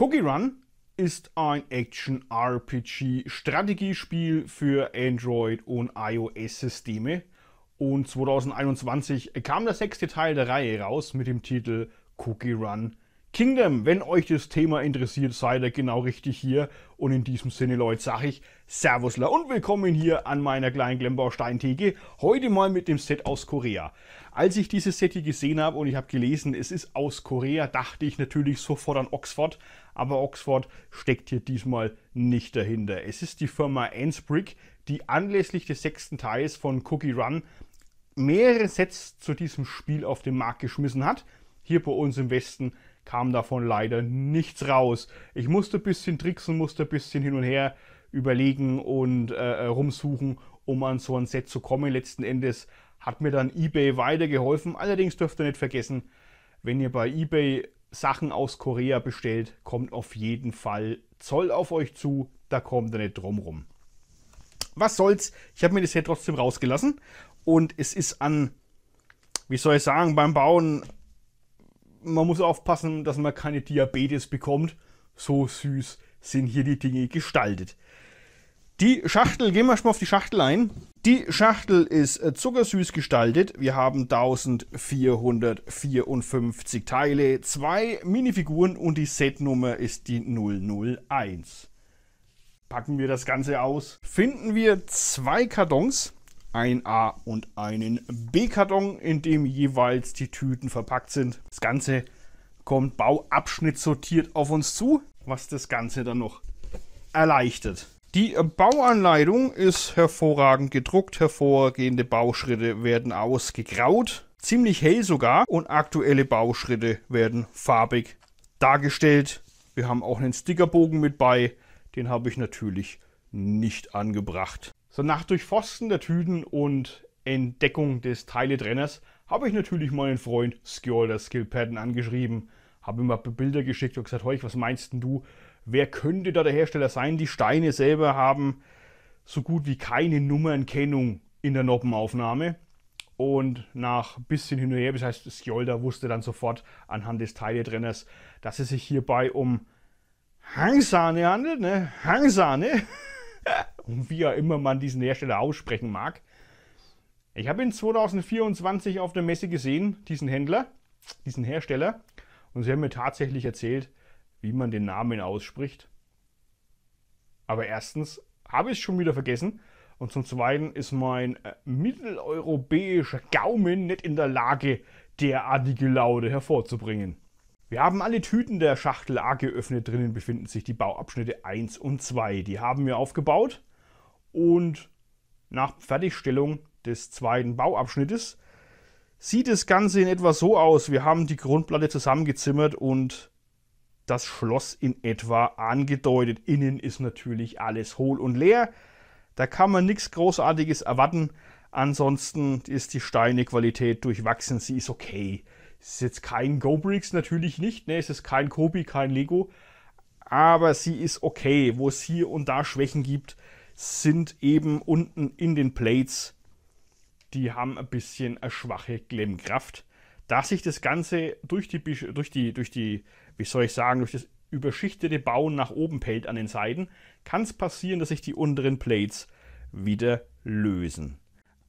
Cookie Run ist ein Action-RPG-Strategiespiel für Android- und iOS-Systeme. Und 2021 kam der sechste Teil der Reihe raus mit dem Titel Cookie Run Kingdom, wenn euch das Thema interessiert, seid ihr genau richtig hier. Und in diesem Sinne, Leute, sage ich Servusler und willkommen hier an meiner kleinen Glembausteintheke. Heute mal mit dem Set aus Korea. Als ich dieses Set hier gesehen habe und ich habe gelesen, es ist aus Korea, dachte ich natürlich sofort an Oxford. Aber Oxford steckt hier diesmal nicht dahinter. Es ist die Firma Ansbrick, die anlässlich des sechsten Teils von Cookie Run mehrere Sets zu diesem Spiel auf den Markt geschmissen hat – hier bei uns im Westen kam davon leider nichts raus. Ich musste ein bisschen tricksen, musste ein bisschen hin und her überlegen und äh, äh rumsuchen, um an so ein Set zu kommen. Letzten Endes hat mir dann eBay weitergeholfen. Allerdings dürft ihr nicht vergessen, wenn ihr bei eBay Sachen aus Korea bestellt, kommt auf jeden Fall Zoll auf euch zu. Da kommt ihr nicht drum rum. Was soll's, ich habe mir das Set trotzdem rausgelassen und es ist an, wie soll ich sagen, beim Bauen man muss aufpassen, dass man keine Diabetes bekommt. So süß sind hier die Dinge gestaltet. Die Schachtel, gehen wir schon mal auf die Schachtel ein. Die Schachtel ist äh, zuckersüß gestaltet. Wir haben 1454 Teile, zwei Minifiguren und die Setnummer ist die 001. Packen wir das Ganze aus, finden wir zwei Kartons ein A und einen B-Karton, in dem jeweils die Tüten verpackt sind. Das Ganze kommt bauabschnittsortiert auf uns zu, was das Ganze dann noch erleichtert. Die Bauanleitung ist hervorragend gedruckt, hervorgehende Bauschritte werden ausgegraut, ziemlich hell sogar und aktuelle Bauschritte werden farbig dargestellt. Wir haben auch einen Stickerbogen mit bei, den habe ich natürlich nicht angebracht. So, nach Durchforsten der Tüten und Entdeckung des Teiletrenners habe ich natürlich meinen Freund Skjolder Pattern angeschrieben, habe ihm ein paar Bilder geschickt und gesagt, Heuch, was meinst denn du, wer könnte da der Hersteller sein? Die Steine selber haben so gut wie keine Nummernkennung in der Noppenaufnahme. Und nach ein bisschen hin und her, das heißt, Skjolder wusste dann sofort anhand des Teiletrenners, dass es sich hierbei um Hangsahne handelt, ne? Hangsahne wie auch immer man diesen Hersteller aussprechen mag. Ich habe ihn 2024 auf der Messe gesehen, diesen Händler, diesen Hersteller. Und sie haben mir tatsächlich erzählt, wie man den Namen ausspricht. Aber erstens habe ich es schon wieder vergessen. Und zum Zweiten ist mein äh, mitteleuropäischer Gaumen nicht in der Lage, derartige Laute hervorzubringen. Wir haben alle Tüten der Schachtel A geöffnet. Drinnen befinden sich die Bauabschnitte 1 und 2. Die haben wir aufgebaut. Und nach Fertigstellung des zweiten Bauabschnittes sieht das Ganze in etwa so aus. Wir haben die Grundplatte zusammengezimmert und das Schloss in etwa angedeutet. Innen ist natürlich alles hohl und leer. Da kann man nichts Großartiges erwarten. Ansonsten ist die Steinequalität durchwachsen. Sie ist okay. Es ist jetzt kein GoBricks, natürlich nicht. Ne? Es ist kein Kobi, kein Lego. Aber sie ist okay. Wo es hier und da Schwächen gibt, sind eben unten in den Plates. Die haben ein bisschen eine schwache Glemmkraft. Da sich das Ganze durch die, durch die, durch die, wie soll ich sagen, durch das überschichtete Bauen nach oben pellt an den Seiten, kann es passieren, dass sich die unteren Plates wieder lösen.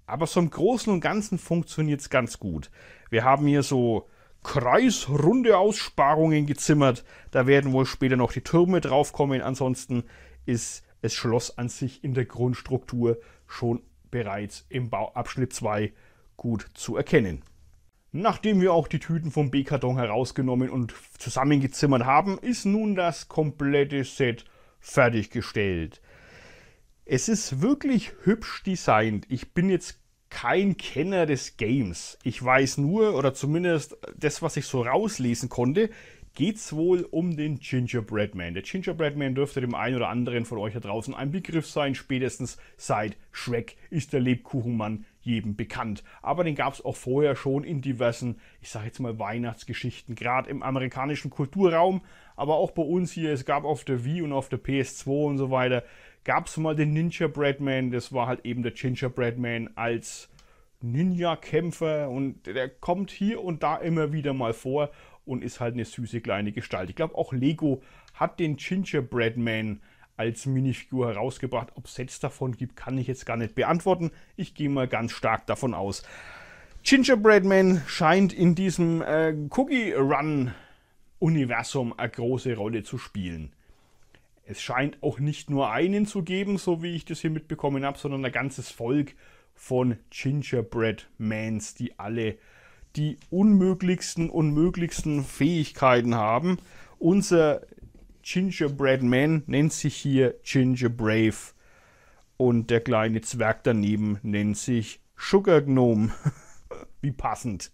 Aber so im Großen und Ganzen funktioniert es ganz gut. Wir haben hier so kreisrunde Aussparungen gezimmert. Da werden wohl später noch die Türme draufkommen. Ansonsten ist es schloss an sich in der Grundstruktur schon bereits im Bauabschnitt 2 gut zu erkennen. Nachdem wir auch die Tüten vom B-Karton herausgenommen und zusammengezimmert haben, ist nun das komplette Set fertiggestellt. Es ist wirklich hübsch designt. Ich bin jetzt kein Kenner des Games. Ich weiß nur, oder zumindest das, was ich so rauslesen konnte, geht es wohl um den Gingerbread Man. Der Gingerbread Man dürfte dem einen oder anderen von euch da draußen ein Begriff sein, spätestens seit Shrek ist der Lebkuchenmann jedem bekannt. Aber den gab es auch vorher schon in diversen, ich sage jetzt mal Weihnachtsgeschichten, gerade im amerikanischen Kulturraum, aber auch bei uns hier. Es gab auf der Wii und auf der PS2 und so weiter, gab es mal den Ninja Breadman. Das war halt eben der Gingerbread Man als Ninja-Kämpfer und der kommt hier und da immer wieder mal vor und ist halt eine süße kleine Gestalt. Ich glaube, auch Lego hat den Gingerbread Man als Minifigur herausgebracht. Ob es jetzt davon gibt, kann ich jetzt gar nicht beantworten. Ich gehe mal ganz stark davon aus. Gingerbread Man scheint in diesem äh, Cookie Run Universum eine große Rolle zu spielen. Es scheint auch nicht nur einen zu geben, so wie ich das hier mitbekommen habe, sondern ein ganzes Volk von Gingerbread Mans, die alle die unmöglichsten unmöglichsten Fähigkeiten haben. Unser Gingerbread Man nennt sich hier Ginger Brave und der kleine Zwerg daneben nennt sich Sugar Gnome. Wie passend.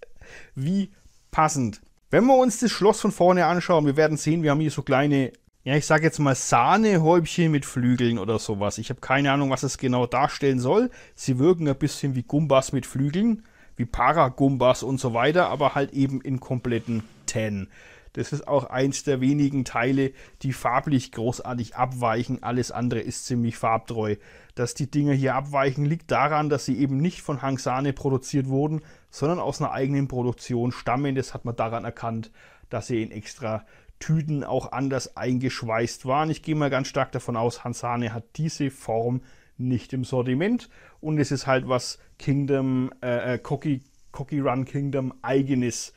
Wie passend. Wenn wir uns das Schloss von vorne anschauen, wir werden sehen, wir haben hier so kleine ja, ich sage jetzt mal Sahnehäubchen mit Flügeln oder sowas. Ich habe keine Ahnung, was es genau darstellen soll. Sie wirken ein bisschen wie Gumbas mit Flügeln, wie Paragumbas und so weiter, aber halt eben in kompletten Ten. Das ist auch eins der wenigen Teile, die farblich großartig abweichen. Alles andere ist ziemlich farbtreu. Dass die Dinger hier abweichen, liegt daran, dass sie eben nicht von Hang Hangsane produziert wurden, sondern aus einer eigenen Produktion stammen. Das hat man daran erkannt, dass sie in extra Tüten auch anders eingeschweißt waren. Ich gehe mal ganz stark davon aus, Hansane hat diese Form nicht im Sortiment und es ist halt was Kingdom, äh, Cocky, äh, Cocky Run Kingdom eigenes.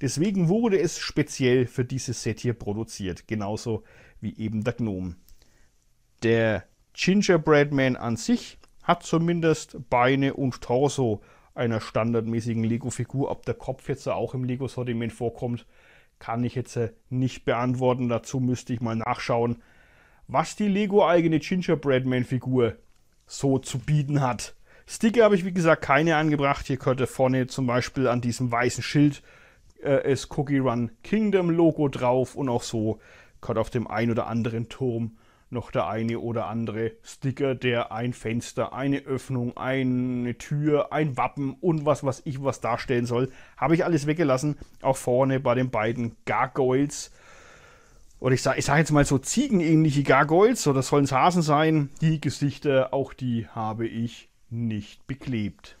Deswegen wurde es speziell für dieses Set hier produziert, genauso wie eben der Gnome. Der Gingerbread Man an sich hat zumindest Beine und Torso einer standardmäßigen Lego-Figur, ob der Kopf jetzt auch im Lego-Sortiment vorkommt, kann ich jetzt äh, nicht beantworten. Dazu müsste ich mal nachschauen, was die Lego-eigene Gingerbread Man-Figur so zu bieten hat. Sticker habe ich wie gesagt keine angebracht. Hier könnte vorne zum Beispiel an diesem weißen Schild äh, ist Cookie Run Kingdom Logo drauf und auch so könnte auf dem ein oder anderen Turm noch der eine oder andere Sticker, der ein Fenster, eine Öffnung, eine Tür, ein Wappen und was was ich was darstellen soll. Habe ich alles weggelassen. Auch vorne bei den beiden Gargoyles. Oder ich sage ich sag jetzt mal so ziegenähnliche Gargoyles, oder sollen es Hasen sein. Die Gesichter, auch die habe ich nicht beklebt.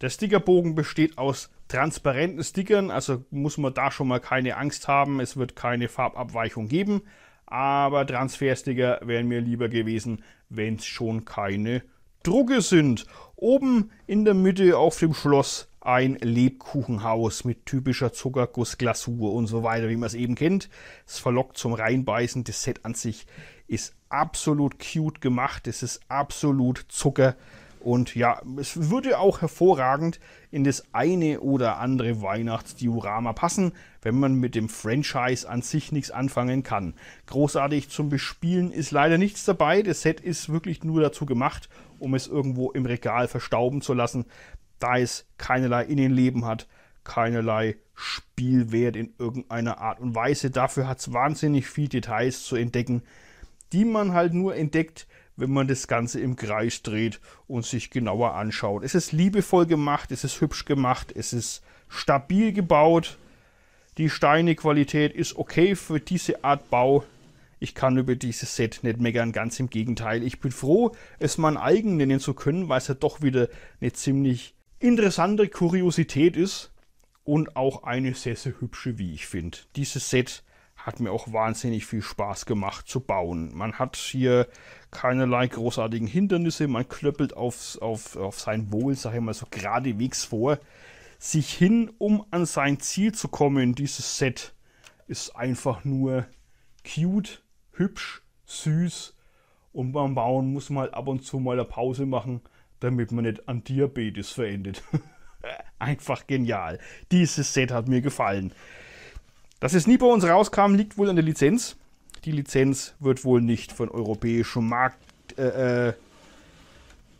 Der Stickerbogen besteht aus transparenten Stickern, also muss man da schon mal keine Angst haben, es wird keine Farbabweichung geben aber Transfersticker wären mir lieber gewesen, wenn es schon keine Drucke sind. Oben in der Mitte auf dem Schloss ein Lebkuchenhaus mit typischer Zuckergussglasur und so weiter, wie man es eben kennt. Es verlockt zum Reinbeißen. Das Set an sich ist absolut cute gemacht. Es ist absolut Zucker. Und ja, es würde auch hervorragend in das eine oder andere Weihnachtsdiorama passen, wenn man mit dem Franchise an sich nichts anfangen kann. Großartig zum Bespielen ist leider nichts dabei. Das Set ist wirklich nur dazu gemacht, um es irgendwo im Regal verstauben zu lassen, da es keinerlei Innenleben hat, keinerlei Spielwert in irgendeiner Art und Weise. Dafür hat es wahnsinnig viel Details zu entdecken, die man halt nur entdeckt, wenn man das Ganze im Kreis dreht und sich genauer anschaut. Es ist liebevoll gemacht, es ist hübsch gemacht, es ist stabil gebaut. Die Steinequalität ist okay für diese Art Bau. Ich kann über dieses Set nicht meckern, ganz im Gegenteil. Ich bin froh, es mal einen eigen nennen zu können, weil es ja doch wieder eine ziemlich interessante Kuriosität ist und auch eine sehr, sehr hübsche, wie ich finde. Dieses Set hat mir auch wahnsinnig viel Spaß gemacht zu bauen. Man hat hier keinerlei großartigen Hindernisse, man klöppelt auf, auf, auf sein Wohl, sage ich mal so geradewegs vor, sich hin, um an sein Ziel zu kommen. Dieses Set ist einfach nur cute, hübsch, süß und beim Bauen muss man halt ab und zu mal eine Pause machen, damit man nicht an Diabetes verendet. einfach genial. Dieses Set hat mir gefallen. Dass es nie bei uns rauskam, liegt wohl an der Lizenz. Die Lizenz wird wohl nicht von europäischem Markt, äh, äh,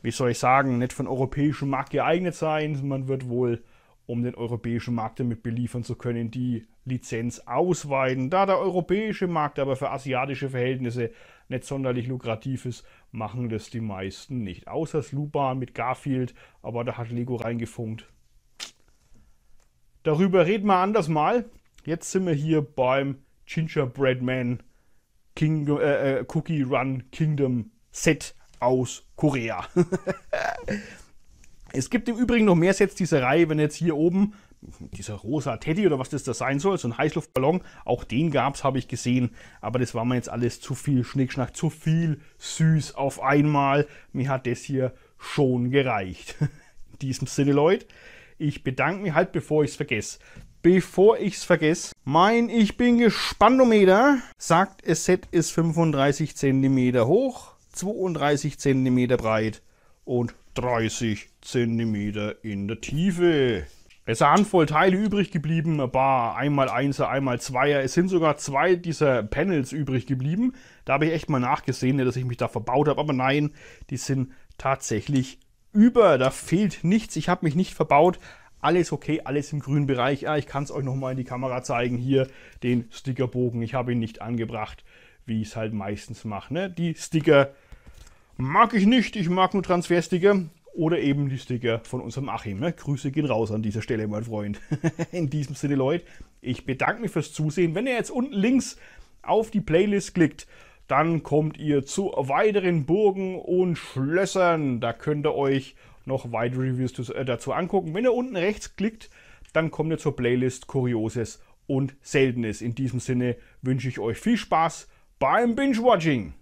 wie soll ich sagen, nicht von europäischem Markt geeignet sein. Man wird wohl, um den europäischen Markt damit beliefern zu können, die Lizenz ausweiten. Da der europäische Markt aber für asiatische Verhältnisse nicht sonderlich lukrativ ist, machen das die meisten nicht. Außer Sluba mit Garfield, aber da hat Lego reingefunkt. Darüber reden wir anders mal. Jetzt sind wir hier beim Gingerbread Man King, äh, äh Cookie Run Kingdom Set aus Korea. es gibt im Übrigen noch mehr Sets dieser Reihe, wenn jetzt hier oben dieser rosa Teddy oder was das da sein soll, so ein Heißluftballon, auch den gab es, habe ich gesehen, aber das war mir jetzt alles zu viel Schnickschnack, zu viel süß auf einmal. Mir hat das hier schon gereicht. In diesem Sinne, Leute, ich bedanke mich halt, bevor ich es vergesse bevor es vergesse. Mein Ich bin Gespannometer sagt, es Set ist 35 cm hoch, 32 cm breit und 30 cm in der Tiefe. Es sind eine Handvoll Teile übrig geblieben, ein paar einmal Einser, einmal Zweier. Es sind sogar zwei dieser Panels übrig geblieben. Da habe ich echt mal nachgesehen, dass ich mich da verbaut habe. Aber nein, die sind tatsächlich über. Da fehlt nichts. Ich habe mich nicht verbaut alles okay, alles im grünen Bereich. Ah, ich kann es euch nochmal in die Kamera zeigen. Hier den Stickerbogen. Ich habe ihn nicht angebracht, wie ich es halt meistens mache. Ne? Die Sticker mag ich nicht. Ich mag nur Transfersticker oder eben die Sticker von unserem Achim. Ne? Grüße gehen raus an dieser Stelle, mein Freund. in diesem Sinne, Leute, ich bedanke mich fürs Zusehen. Wenn ihr jetzt unten links auf die Playlist klickt, dann kommt ihr zu weiteren Burgen und Schlössern. Da könnt ihr euch noch weitere Reviews äh, dazu angucken. Wenn ihr unten rechts klickt, dann kommt ihr zur Playlist Kurioses und Seltenes. In diesem Sinne wünsche ich euch viel Spaß beim Binge-Watching.